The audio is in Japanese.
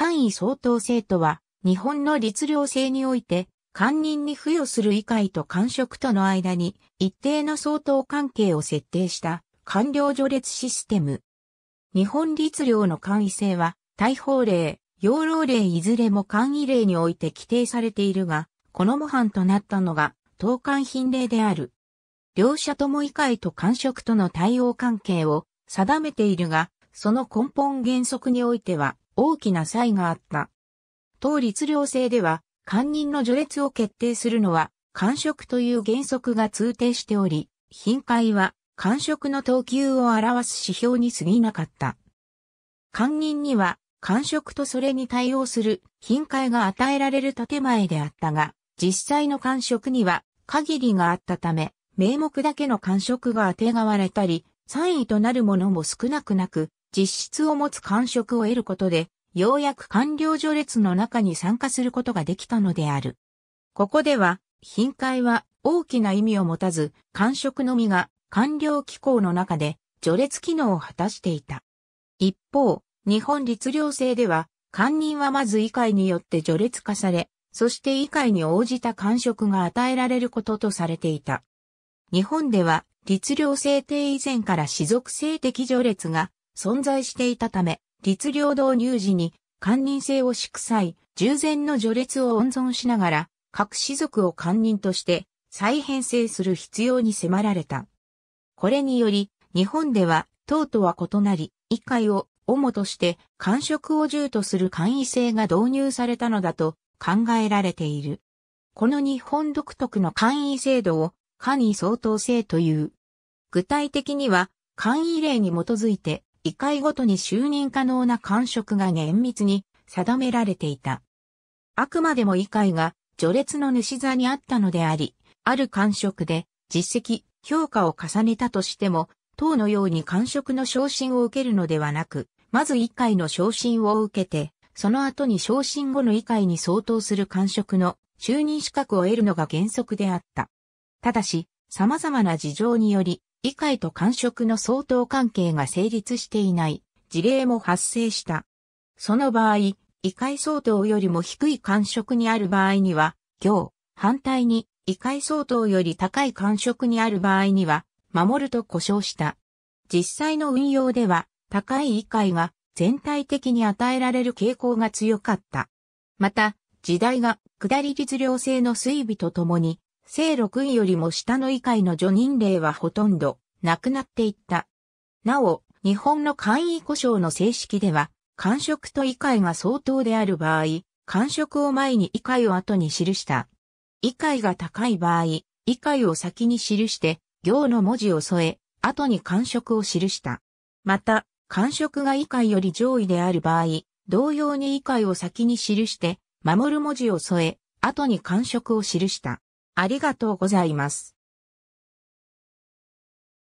官位相当制とは、日本の律令制において、官人に付与する議会と官職との間に一定の相当関係を設定した官僚序列システム。日本律令の官位制は、大法令、養老令いずれも官位令において規定されているが、この模範となったのが、当官品令である。両者とも議会と官職との対応関係を定めているが、その根本原則においては、大きな差異があった。当律令制では、官人の序列を決定するのは、官職という原則が通底しており、頻回は官職の等級を表す指標に過ぎなかった。官人には、官職とそれに対応する頻回が与えられる建前であったが、実際の官職には限りがあったため、名目だけの官職が当てがわれたり、3位となるものも少なくなく、実質を持つ感触を得ることで、ようやく官僚序列の中に参加することができたのである。ここでは、品会は大きな意味を持たず、官職のみが官僚機構の中で序列機能を果たしていた。一方、日本律令制では、官人はまず議会によって序列化され、そして議会に応じた官職が与えられることとされていた。日本では、律令制定以前から士族性的序列が存在していたため、律令導入時に、官人制を祝祭、従前の序列を温存しながら、各士族を官人として再編成する必要に迫られた。これにより、日本では、党とは異なり、一回を主として官職を重とする官位制が導入されたのだと考えられている。この日本独特の官位制度を、官位相当制という。具体的には、官位令に基づいて、議会ごとに就任可能な官職が厳密に定められていた。あくまでも議会が序列の主座にあったのであり、ある官職で実績、評価を重ねたとしても、党のように官職の昇進を受けるのではなく、まず議会の昇進を受けて、その後に昇進後の議会に相当する官職の就任資格を得るのが原則であった。ただし、様々な事情により、議会と官職の相当関係が成立していない事例も発生した。その場合、異界相当よりも低い官職にある場合には、行、反対に、異界相当より高い官職にある場合には、守ると故障した。実際の運用では、高い異界が全体的に与えられる傾向が強かった。また、時代が下り律令制の推移とともに正6位よりも下の以下の除任令はほとんどなくなっていった。なお、日本の簡易故障の正式では、官職と以下が相当である場合、官職を前に以下を後に記した。以下が高い場合、以下を先に記して、行の文字を添え、後に官職を記した。また、官職が以下より上位である場合、同様に以下を先に記して、守る文字を添え、後に官職を記した。ありがとうございます。